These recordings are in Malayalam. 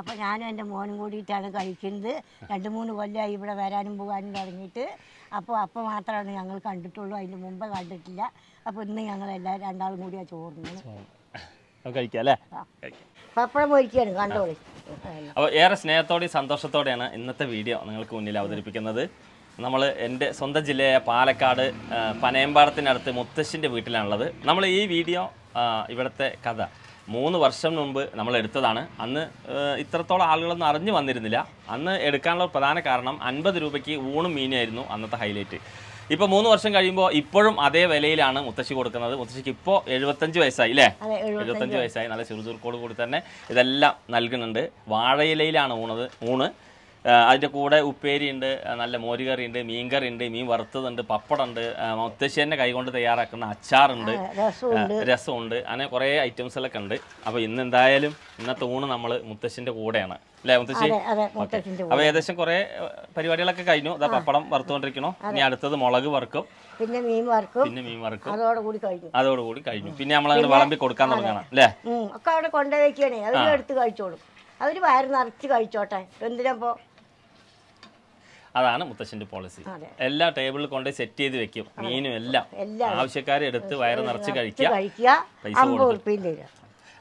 അപ്പോൾ ഞാനും എൻ്റെ മോനും കൂടിയിട്ടാണ് കഴിക്കുന്നത് രണ്ട് മൂന്ന് കൊല്ലമായി ഇവിടെ വരാനും പോകാനും തുടങ്ങിയിട്ട് അപ്പോൾ അപ്പോൾ മാത്രമാണ് ഞങ്ങൾ കണ്ടിട്ടുള്ളൂ അതിന് മുമ്പ് കണ്ടിട്ടില്ല അപ്പോൾ ഇന്ന് ഞങ്ങൾ എല്ലാ രണ്ടാളും കൂടിയാണ് ചോറുന്നത് കഴിക്കാം കണ്ടോളി അപ്പോൾ ഏറെ സ്നേഹത്തോടെയും സന്തോഷത്തോടെയാണ് ഇന്നത്തെ വീഡിയോ നിങ്ങൾക്ക് മുന്നിൽ അവതരിപ്പിക്കുന്നത് നമ്മൾ എൻ്റെ സ്വന്തം ജില്ലയായ പാലക്കാട് പനയമ്പാടത്തിനടുത്ത് മുത്തശ്ശിൻ്റെ വീട്ടിലാണുള്ളത് നമ്മൾ ഈ വീഡിയോ ഇവിടുത്തെ കഥ മൂന്ന് വർഷം മുമ്പ് നമ്മൾ എടുത്തതാണ് അന്ന് ഇത്രത്തോളം ആളുകളൊന്നും അറിഞ്ഞു വന്നിരുന്നില്ല അന്ന് എടുക്കാനുള്ള പ്രധാന കാരണം അൻപത് രൂപയ്ക്ക് ഊണും മീനായിരുന്നു അന്നത്തെ ഹൈലൈറ്റ് ഇപ്പോൾ മൂന്ന് വർഷം കഴിയുമ്പോൾ ഇപ്പോഴും അതേ വിലയിലാണ് മുത്തശ്ശി കൊടുക്കുന്നത് മുത്തശ്ശിക്ക് ഇപ്പോൾ എഴുപത്തഞ്ച് വയസ്സായി അല്ലേ എഴുപത്തഞ്ച് വയസ്സായി നല്ല ചെറുചുറുക്കോട് കൂടി തന്നെ ഇതെല്ലാം നൽകുന്നുണ്ട് വാഴയിലയിലാണ് ഊണത് ഊണ് അതിൻ്റെ കൂടെ ഉപ്പേരിയുണ്ട് നല്ല മോരുകറിയുണ്ട് മീൻകറിയുണ്ട് മീൻ വറുത്തതുണ്ട് പപ്പടമുണ്ട് മുത്തശ്ശേൻ്റെ കൈകൊണ്ട് തയ്യാറാക്കുന്ന അച്ചാറുണ്ട് രസമുണ്ട് അങ്ങനെ കുറേ ഐറ്റംസിലൊക്കെ ഉണ്ട് അപ്പോൾ ഇന്ന് എന്തായാലും ഇന്നത്തെ ഊണ് നമ്മൾ മുത്തശ്ശൻ്റെ കൂടെയാണ് അല്ലേ മുത്തശ്ശി അപ്പോൾ ഏകദേശം കുറേ പരിപാടികളൊക്കെ കഴിഞ്ഞു അതാ പപ്പടം വറുത്തുകൊണ്ടിരിക്കണോ ഇനി അടുത്തത് മുളക് വറുക്കും പിന്നെ മീൻ വറുക്കും പിന്നെ മീൻ വറുക്കും അതോടുകൂടി കഴിഞ്ഞു അതോടുകൂടി കഴിഞ്ഞു പിന്നെ നമ്മൾ അങ്ങനെ വിളമ്പി കൊടുക്കാൻ തുടങ്ങണം അല്ലേ ഒക്കെ അവിടെ കൊണ്ടുവയ്ക്കണേ എടുത്ത് കഴിച്ചോളും അവർ വയറ് നിറച്ച് കഴിച്ചോട്ടെ എന്തിനാ ഇപ്പോൾ അതാണ് മുത്തശ്ശന്റെ പോളിസി എല്ലാ ടേബിളിൽ കൊണ്ട് സെറ്റ് ചെയ്ത് വെക്കും മീനും എല്ലാം ആവശ്യക്കാരെ എടുത്ത് വയറ് നിറച്ച് കഴിക്കുക പൈസ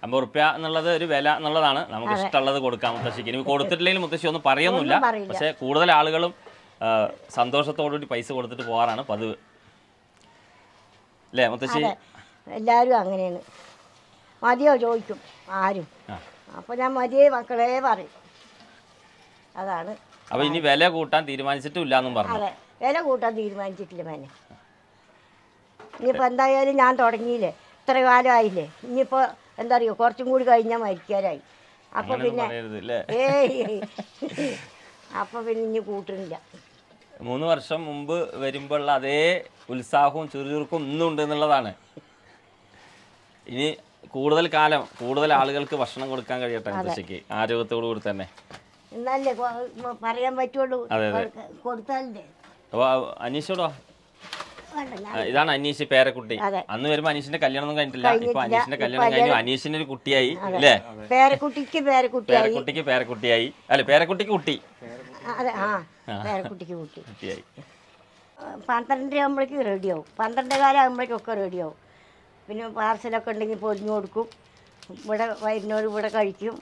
അമ്പത് റുപ്യ എന്നുള്ളത് ഒരു വില എന്നുള്ളതാണ് നമുക്ക് ഇഷ്ടമുള്ളത് കൊടുക്കാം മുത്തശ്ശിക്ക് ഇനി കൊടുത്തിട്ടില്ലെങ്കിൽ മുത്തശ്ശി ഒന്നും പറയുന്നില്ല പക്ഷെ കൂടുതൽ ആളുകളും സന്തോഷത്തോടുകൂടി പൈസ കൊടുത്തിട്ട് പോകാറാണ് പതിവ് അല്ലേ മുത്തശ്ശി എല്ലാവരും അങ്ങനെയാണ് മതിയോ ചോദിക്കും ആരും അപ്പോൾ ഞാൻ മതിയെ മക്കളെ പറയും അതാണ് അപ്പൊ ഇനി വില കൂട്ടാൻ തീരുമാനിച്ചിട്ടില്ല എന്നും പറഞ്ഞു അതെ വില കൂട്ടാൻ തീരുമാനിച്ചിട്ടില്ല മേനെ ഇനിയിപ്പോ എന്തായാലും ഞാൻ തുടങ്ങിയില്ലേ ഇത്ര ആയില്ലേ ഇനിയിപ്പോ എന്താ അറിയോ കുറച്ചും കൂടി കഴിഞ്ഞാൽ മരിക്കാരായി അപ്പോൾ പിന്നെ അപ്പൊ അപ്പോൾ പിന്നെ ഇനി കൂട്ടുന്നില്ല മൂന്ന് വർഷം മുമ്പ് വരുമ്പോഴുള്ള അതേ ഉത്സാഹവും ചുറുചുറുക്കും ഇന്നുണ്ട് എന്നുള്ളതാണ് ഇനി കൂടുതൽ കാലം കൂടുതൽ ആളുകൾക്ക് ഭക്ഷണം കൊടുക്കാൻ കഴിയട്ടെ കൃഷിക്ക് ആരോഗ്യത്തോടു കൂടി തന്നെ എന്നല്ലേ പറയാൻ പറ്റുള്ളൂ കൊടുത്താലേ അപ്പോൾ അനീഷോടോ ഇതാണ് അനീഷ് പേരക്കുട്ടി അന്ന് വരുമ്പോ അനീഷിന്റെ കല്യാണം കഴിഞ്ഞിട്ടില്ല ഇപ്പൊ അനീഷിന്റെ കല്യാണം കഴിഞ്ഞു അനീഷിന് ഒരു കുട്ടിയായി അല്ലേ പേരക്കുട്ടിക്ക് പേരക്കുട്ടി പേരക്കുട്ടിക്ക് പേരക്കുട്ടിയായി അല്ലെ പേരക്കുട്ടിക്ക് കുട്ടി പേരക്കുട്ടിക്ക് കുട്ടിയായി പന്ത്രണ്ടര ആകുമ്പോഴേക്കും റെഡിയാവും പന്ത്രണ്ട് കാലം ആകുമ്പോഴേക്കൊക്കെ റെഡിയാവും പിന്നെ പാർസലൊക്കെ ഉണ്ടെങ്കിൽ പൊതിഞ്ഞു കൊടുക്കും ഇവിടെ വരുന്നവർ ഇവിടെ കഴിക്കും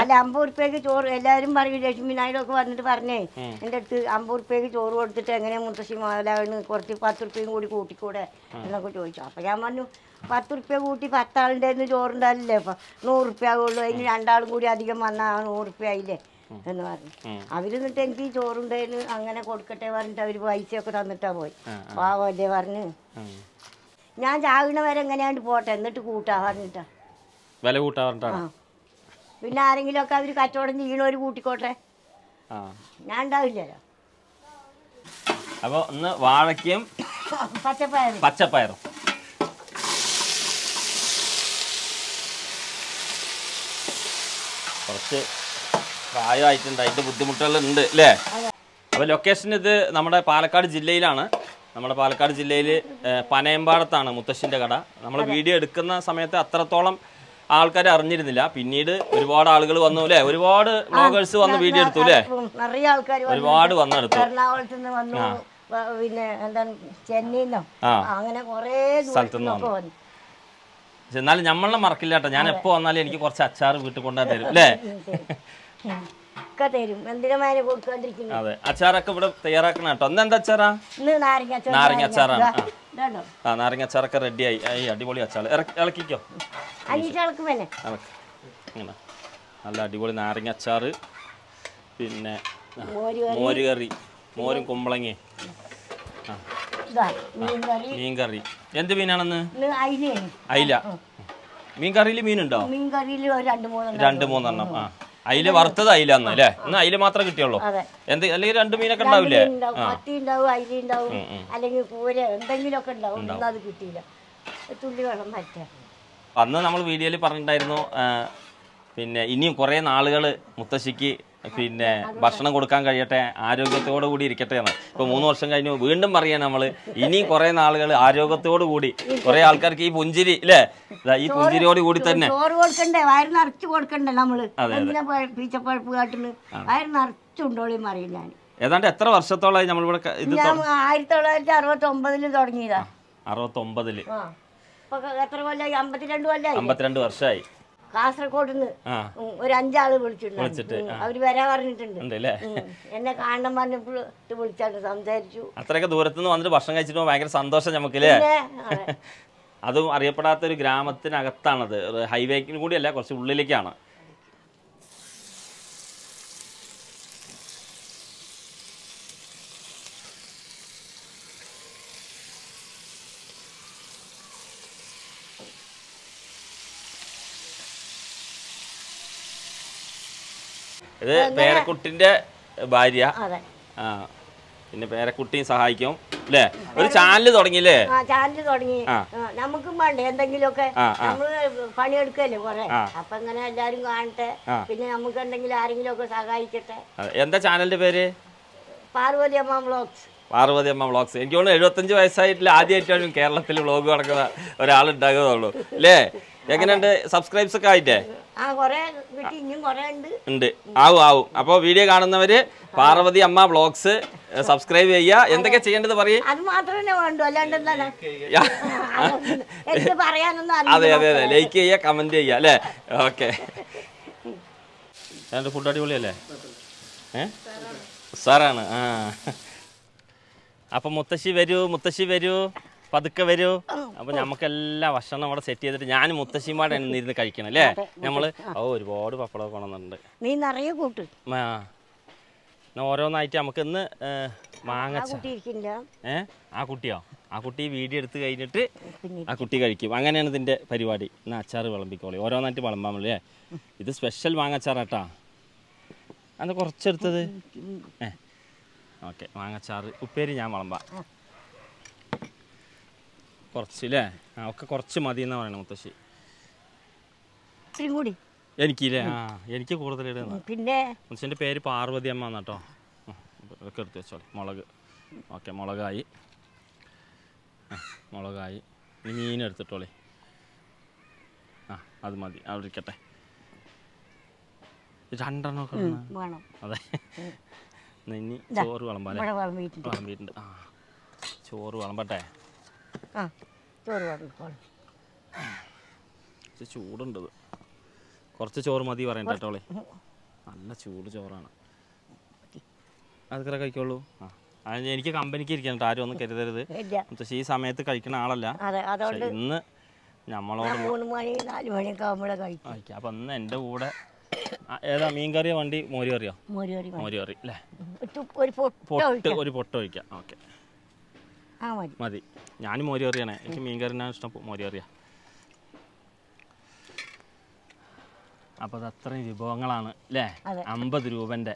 അല്ല അമ്പത് ഉറുപ്പ്യക്ക് ചോറ് എല്ലാവരും പറയും ലക്ഷ്മി നായിഡൊക്കെ വന്നിട്ട് പറഞ്ഞേ എൻ്റെ അടുത്ത് അമ്പത് ഉറുപ്പ്യക്ക് ചോറ് കൊടുത്തിട്ട് എങ്ങനെ മുത്തശ്ശി മുതലാവിന് കുറച്ച് പത്ത് ഉറുപ്പ്യയും കൂടി കൂട്ടിക്കൂടെ എന്നൊക്കെ ചോദിച്ചു അപ്പൊ ഞാൻ പറഞ്ഞു പത്ത് ഉറുപ്പ്യ കൂട്ടി പത്താളിൻ്റെ നിന്ന് ചോറുണ്ടാവില്ലേ അപ്പം നൂറുപ്പ്യ ഉള്ളൂ അതിന് രണ്ടാളും കൂടി അധികം വന്നാൽ നൂറുപ്പ്യ ആയില്ലേ എന്ന് പറഞ്ഞു എന്നിട്ട് എനിക്ക് ചോറുണ്ടെന്ന് അങ്ങനെ കൊടുക്കട്ടെ പറഞ്ഞിട്ട് അവര് പൈസയൊക്കെ തന്നിട്ടാ പോയി പാവല്ലേ പറഞ്ഞ് ഞാൻ ചാകണവരെങ്ങനെയാണ്ട് വരെ പോട്ടെ എന്നിട്ട് കൂട്ടാ പറഞ്ഞിട്ടാ വില കൂട്ടാ പറഞ്ഞിട്ടാണ് പിന്നെ ഒക്കെ അവർ കച്ചവടം ചെയ്യണവർ കൂട്ടിക്കോട്ടെ ഞാൻ ഉണ്ടാവില്ലല്ലോ അപ്പോൾ ഒന്ന് വാഴക്കും പച്ചപ്പയറും പച്ചപ്പയറും കുറച്ച് പ്രായമായിട്ടുണ്ട് ബുദ്ധിമുട്ടുകൾ ഉണ്ട് അല്ലേ അപ്പൊ ലൊക്കേഷൻ ഇത് നമ്മുടെ പാലക്കാട് ജില്ലയിലാണ് നമ്മുടെ പാലക്കാട് ജില്ലയിൽ പനയമ്പാടത്താണ് മുത്തശ്ശിന്റെ കട നമ്മൾ വീഡിയോ എടുക്കുന്ന സമയത്ത് അത്രത്തോളം ആൾക്കാർ അറിഞ്ഞിരുന്നില്ല പിന്നീട് ഒരുപാട് ആളുകൾ വന്നു അല്ലേ ഒരുപാട് ബ്ലോഗേഴ്സ് വന്ന് വീഡിയോ എടുത്തു അല്ലേ ആൾക്കാർ ഒരുപാട് വന്നെടുത്തു നിന്ന് വന്നു പിന്നെ വന്നു എന്നാലും നമ്മളെ മറക്കില്ല ഞാൻ എപ്പോ വന്നാലും എനിക്ക് കുറച്ച് അച്ചാർ വീട്ടിൽ കൊണ്ടാൻ തരും അല്ലേ തരും അതെ അച്ചാറൊക്കെ ഇവിടെ തയ്യാറാക്കണ കേട്ടോ എന്താ എന്താ അച്ചാറാ നാരങ്ങ അച്ചാറാണ് ആ നാരങ്ങ അച്ചാറൊക്കെ റെഡിയായി അടിപൊളി അച്ചാർ ഇളക്കിക്കോ ഇങ്ങനെ നല്ല അടിപൊളി നാരങ്ങ അച്ചാർ പിന്നെ മോര് കറി മോരും കുമ്പളങ്ങ മീൻ കറി എന്ത് മീനാണെന്ന് അയില മീൻ കറിയിൽ മീനുണ്ടോ രണ്ട് മൂന്നെണ്ണം ആ അയില വറുത്തത് അയില അന്ന് അല്ലേ എന്നാ അയില മാത്രമേ കിട്ടിയുള്ളൂ എന്ത് അല്ലെങ്കിൽ രണ്ട് മീനൊക്കെ ഉണ്ടാവില്ലേ അല്ലെങ്കിൽ കൂര എന്തെങ്കിലുമൊക്കെ ഉണ്ടാവും അത് കിട്ടിയില്ല തുള്ളി വെള്ളം പറ്റാം അന്ന് നമ്മൾ വീഡിയോയിൽ പറഞ്ഞിട്ടുണ്ടായിരുന്നു പിന്നെ ഇനിയും കുറേ നാളുകൾ മുത്തശ്ശിക്ക് പിന്നെ ഭക്ഷണം കൊടുക്കാൻ കഴിയട്ടെ ആരോഗ്യത്തോടു കൂടി ഇരിക്കട്ടെ എന്ന് ഇപ്പോൾ മൂന്ന് വർഷം കഴിഞ്ഞു വീണ്ടും പറയാൻ നമ്മൾ ഇനിയും കുറേ നാളുകൾ ആരോഗ്യത്തോടു കൂടി കുറേ ആൾക്കാർക്ക് ഈ പുഞ്ചിരി അല്ലേ ഈ പുഞ്ചിരിയോട് കൂടി തന്നെ വയറ് നിറച്ച് നമ്മൾ വയറ് ഞാൻ ഏതാണ്ട് എത്ര വർഷത്തോളായി നമ്മളിവിടെ ആയിരത്തി തൊള്ളായിരത്തി അറുപത്തി ഒമ്പതിൽ തുടങ്ങിയതാ അറുപത്തി ഒമ്പതില് ഇപ്പൊ എത്ര കൊല്ലായി അമ്പത്തിരണ്ട് കൊല്ലായി അമ്പത്തിരണ്ട് വർഷമായി കാസർഗോഡ് ഒരു അഞ്ചാള് വിളിച്ചിട്ടുണ്ട് അവര് വരാൻ പറഞ്ഞിട്ടുണ്ട് എന്നെ കാണണം പറഞ്ഞപ്പോൾ വിളിച്ചാണ് സംസാരിച്ചു അത്രയൊക്കെ ദൂരത്തു നിന്ന് വന്നിട്ട് ഭക്ഷണം കഴിച്ചിട്ട് ഭയങ്കര സന്തോഷം നമുക്കില്ലേ അതും അറിയപ്പെടാത്ത ഒരു ഗ്രാമത്തിനകത്താണത് ഹൈവേക്കിന് കൂടിയല്ല കുറച്ച് ഉള്ളിലേക്കാണ് ഇത് പേരക്കുട്ടിന്റെ ഭാര്യ ആ പിന്നെ പേരക്കുട്ടിയും സഹായിക്കും അല്ലേ ഒരു ചാനൽ തുടങ്ങിയില്ലേ ചാനൽ തുടങ്ങി നമുക്കും വേണ്ടേ എന്തെങ്കിലുമൊക്കെ നമ്മള് പണിയെടുക്കല്ലേ കൊറേ അപ്പൊ ഇങ്ങനെ എല്ലാരും കാണട്ടെ പിന്നെ നമുക്ക് എന്തെങ്കിലും ആരെങ്കിലും ഒക്കെ സഹായിക്കട്ടെ എന്താ ചാനലിന്റെ പേര് പാർവതി അമ്മ ബ്ലോഗ്സ് പാർവതി അമ്മ ബ്ലോഗ്സ് എനിക്ക് തോന്നുന്നു എഴുപത്തഞ്ച് വയസ്സായിട്ടില്ല ആദ്യമായിട്ടാണ് കേരളത്തിൽ ബ്ലോഗ് നടക്കുന്ന ഒരാളുണ്ടാകുന്നുള്ളൂ അല്ലേ എങ്ങനെയുണ്ട് സബ്സ്ക്രൈബ്സ് ഒക്കെ ആയിട്ടേ ഉണ്ട് ആവും ആവും അപ്പൊ വീഡിയോ കാണുന്നവര് പാർവതി അമ്മ ബ്ലോഗ്സ് സബ്സ്ക്രൈബ് ചെയ്യുക എന്തൊക്കെ ചെയ്യേണ്ടത് പറയും അതെ അതെ അതെ ലൈക്ക് ചെയ്യുക കമന്റ് ചെയ്യുക അല്ലേ ഓക്കെ ഫുഡ് അടിപൊളിയല്ലേ സാറാണ് ആ അപ്പം മുത്തശ്ശി വരൂ മുത്തശ്ശി വരൂ പതുക്കെ വരൂ അപ്പൊ നമുക്ക് എല്ലാ ഭക്ഷണം അവിടെ സെറ്റ് ചെയ്തിട്ട് ഞാൻ മുത്തശ്ശിമാടെ ഇരുന്ന് കഴിക്കണം അല്ലേ നമ്മള് ഓ ഒരുപാട് പപ്പടം കൊണ്ടുണ്ട് നീ നിറയെ കൂട്ട് ഓരോന്നായിട്ട് നമുക്ക് ഇന്ന് മാങ്ങ ഏ ആ കുട്ടിയോ ആ കുട്ടി വീഡിയോ എടുത്ത് കഴിഞ്ഞിട്ട് ആ കുട്ടി കഴിക്കും അങ്ങനെയാണ് ഇതിന്റെ പരിപാടി ഇന്ന് അച്ചാർ വിളമ്പിക്കോളി ഓരോന്നായിട്ട് വിളമ്പാമല്ലേ ഇത് സ്പെഷ്യൽ മാങ്ങച്ചാറാട്ടാ അത് കുറച്ചെടുത്തത് ഏ ഓക്കെ മാങ്ങച്ചാറ് ഉപ്പേരി ഞാൻ വിളമ്പാം കുറച്ച് അല്ലേ ആ ഒക്കെ കുറച്ച് മതി എന്നാ പറയണ മുത്തശ്ശി എനിക്കില്ലേ ആ എനിക്ക് കൂടുതൽ ഇടുന്ന പിന്നെ മുത്തശ്ശിൻ്റെ പേര് പാർവതി അമ്മ എന്നാട്ടോ ഇതൊക്കെ എടുത്തു വെച്ചോളി മുളക് ഓക്കെ മുളകായി മുളകായി ഇനി മീൻ എടുത്തിട്ടോളി ആ അത് മതി അവിടെ ഇരിക്കട്ടെ രണ്ടെണ്ണമൊക്കെ അതെ ചോറ് വിളമ്പാലേ വിളമ്പിയിട്ടുണ്ട് ആ ചോറ് വിളമ്പട്ടെ ആ ചോറ് ചൂടുണ്ടത് കുറച്ച് ചോറ് മതി പറയണ്ട കേട്ടോളെ നല്ല ചൂട് ചോറാണ് അതൊക്കെ കഴിക്കുള്ളൂ ആ എനിക്ക് കമ്പനിക്ക് ഇരിക്കണം ആരും ഒന്നും കരുതരുത് ഈ സമയത്ത് കഴിക്കുന്ന ആളല്ല ഇന്ന് ഞമ്മളോട് മൂന്ന് മണി കഴിക്കും അപ്പൊ ഇന്ന് എന്റെ കൂടെ ഏതാ മീൻ കറിയോ വണ്ടി മോരി കറിയോ മോരി കറി അല്ലേ ഒരു പൊട്ട് ഒരു ഒഴിക്കാം ഓക്കെ മതി ഞാൻ മോരി അറിയണേ എനിക്ക് മീൻ കറിനാണ് ഇഷ്ടം മോരി കറിയാണ് അപ്പോൾ അത് അത്രയും വിഭവങ്ങളാണ് അല്ലേ അമ്പത് രൂപന്റെ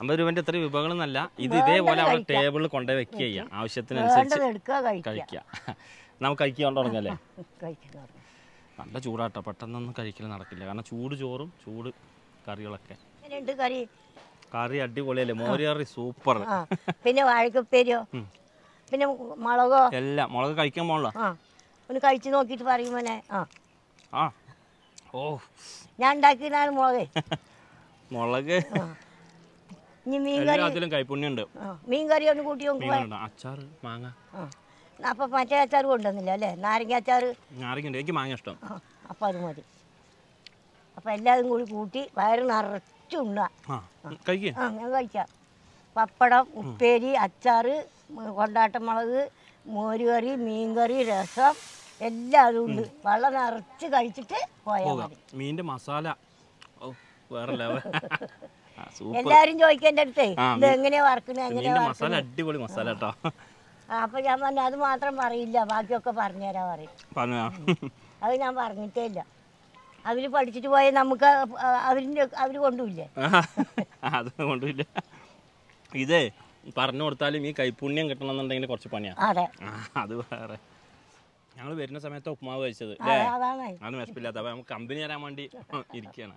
അമ്പത് അത്രയും വിഭവങ്ങൾ വിഭവങ്ങളൊന്നല്ല ഇത് ഇതേപോലെ അവിടെ ടേബിളിൽ കൊണ്ടുപോയി വെക്കുക ചെയ്യാം ആവശ്യത്തിനനുസരിച്ച് കഴിക്കുക നമുക്ക് കഴിക്കാൻ തുടങ്ങല്ലേ നല്ല ചൂടാട്ടോ പെട്ടെന്നൊന്നും കഴിക്കൽ നടക്കില്ല കാരണം ചൂട് ചോറും ചൂട് കറികളൊക്കെ കറി അടിപൊളിയല്ലേ മോരി കറി സൂപ്പർ പിന്നെ വാഴക്കുപ്പേരിയോ പിന്നെ മുളകോ എല്ലാം മുളക് കഴിക്കാൻ പോണല്ലോ ആ ഒന്ന് കഴിച്ചു നോക്കിയിട്ട് പറയും മോനെ ആ ആ ഓ ഞാൻ ഉണ്ടാക്കിയതാണ് മുളക് മുളക് ഇനി മീൻകറി അതിലും കൈപ്പുണ്യുണ്ട് മീൻകറി ഒന്ന് കൂട്ടി നോക്കുക അച്ചാർ മാങ്ങ അപ്പൊ മറ്റേ അച്ചാർ കൊണ്ടുവന്നില്ല അല്ലേ നാരങ്ങ അച്ചാർ നാരങ്ങ എനിക്ക് മാങ്ങ ഇഷ്ടം അപ്പൊ അത് മതി അപ്പൊ എല്ലാതും കൂടി കൂട്ടി വയറ് നിറച്ചുണ്ടാ കഴിക്കാം ഞാൻ കഴിക്കാം പപ്പടം ഉപ്പേരി അച്ചാറ് കൊണ്ടാട്ടമുളക് മോരുകറി മീൻകറി രസം എല്ലാം ഉണ്ട് വെള്ളം നിറച്ച് കഴിച്ചിട്ട് പോയാൽ മീൻ്റെ മസാല വേറെ എല്ലാരും ചോദിക്കേണ്ട അടുത്തേ ഇത് എങ്ങനെയാ വറക്കുന്നത് എങ്ങനെയാ മസാല അടിപൊളി മസാല അപ്പൊ ഞാൻ പറഞ്ഞു അത് മാത്രം പറയില്ല ബാക്കിയൊക്കെ പറഞ്ഞുതരാ പറയും അത് ഞാൻ പറഞ്ഞിട്ടേ ഇല്ല അവര് പഠിച്ചിട്ട് പോയാൽ നമുക്ക് അവരിന്റെ അവര് കൊണ്ടുപോയില്ലേ അത് ഇതേ പറഞ്ഞു കൊടുത്താലും ഈ കൈപ്പുണ്യം കിട്ടണമെന്നുണ്ടെങ്കിൽ കുറച്ച് പണിയാ അതെ അത് വേറെ ഞങ്ങൾ വരുന്ന സമയത്ത് ഉപ്മാവ് കഴിച്ചത് അതാണ് വിശപ്പില്ലാത്ത അപ്പൊ നമുക്ക് കമ്പനി തരാൻ വേണ്ടി ഇരിക്കുകയാണ്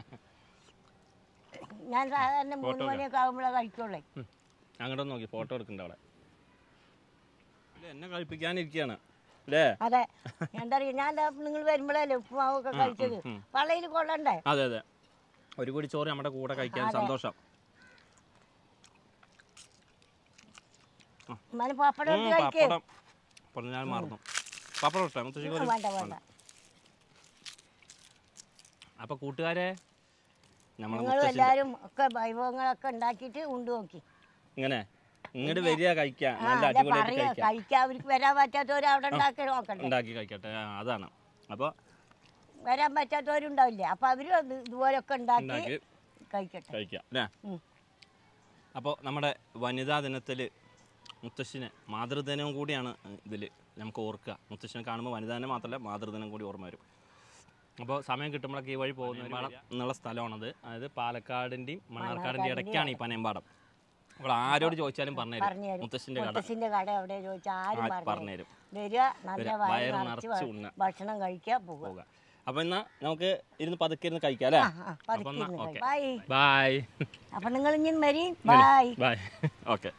ഞാൻ സാധാരണ മൂന്ന് മണിയൊക്കെ ആകുമ്പോഴേ കഴിക്കുള്ളേ അങ്ങോട്ട് നോക്കി ഫോട്ടോ എടുക്കണ്ട അവിടെ എന്നെ കഴിപ്പിക്കാനിരിക്കുകയാണ് അതെ എന്താ ഞാൻ നിങ്ങൾ വരുമ്പോഴല്ലേ ഉപ്പുമാവൊക്കെ കഴിച്ചത് വളയിൽ കൊള്ളണ്ടേ അതെ അതെ ഒരു കൂടി ചോറ് നമ്മുടെ കൂടെ കഴിക്കാൻ സന്തോഷം പാപ്പടം ഞാൻ മറന്നു പപ്പടം ഇഷ്ടം മുത്തശ്ശിക്ക് അപ്പൊ കൂട്ടുകാരെ ഒക്കെ നോക്കി ഇങ്ങനെ നല്ല വരാൻ അതാണ് അപ്പോൾ വരാൻ പറ്റാത്തവരുണ്ടാവില്ലേ അപ്പൊ അവരും ഇതുപോലൊക്കെ ഉണ്ടാക്കി ഉണ്ടാക്കി അപ്പോൾ നമ്മുടെ വനിതാ ദിനത്തില് മുത്തശ്ശിനെ മാതൃദിനവും കൂടിയാണ് ഇതിൽ നമുക്ക് ഓർക്കുക മുത്തശ്ശിനെ കാണുമ്പോൾ വനിതാനെ മാത്രമല്ല മാതൃദിനം കൂടി ഓർമ്മ വരും അപ്പോൾ സമയം കിട്ടുമ്പോഴൊക്കെ ഈ വഴി പോകുന്ന എന്നുള്ള സ്ഥലമാണത് അതായത് പാലക്കാടിൻ്റെയും മണ്ണാർക്കാടിൻ്റെയും ഇടയ്ക്കാണ് ഈ പനയമ്പാടം അപ്പോൾ ആരോട് ചോദിച്ചാലും പറഞ്ഞുതരും മുത്തശ്ശിൻ്റെ കട മുത്തശ്ശിൻ്റെ കട എവിടെ ചോദിച്ചാൽ പറഞ്ഞുതരും വയറ് നിറച്ച് ഉണ്ണ ഭക്ഷണം കഴിക്കുക പോവുക അപ്പൊ എന്നാ നമുക്ക് ഇരുന്ന് പതുക്കെ ഇരുന്ന് കഴിക്കാം അല്ലേ അപ്പൊ ബൈ അപ്പൊ നിങ്ങൾ ഇനി ബൈ ബൈ ഓക്കെ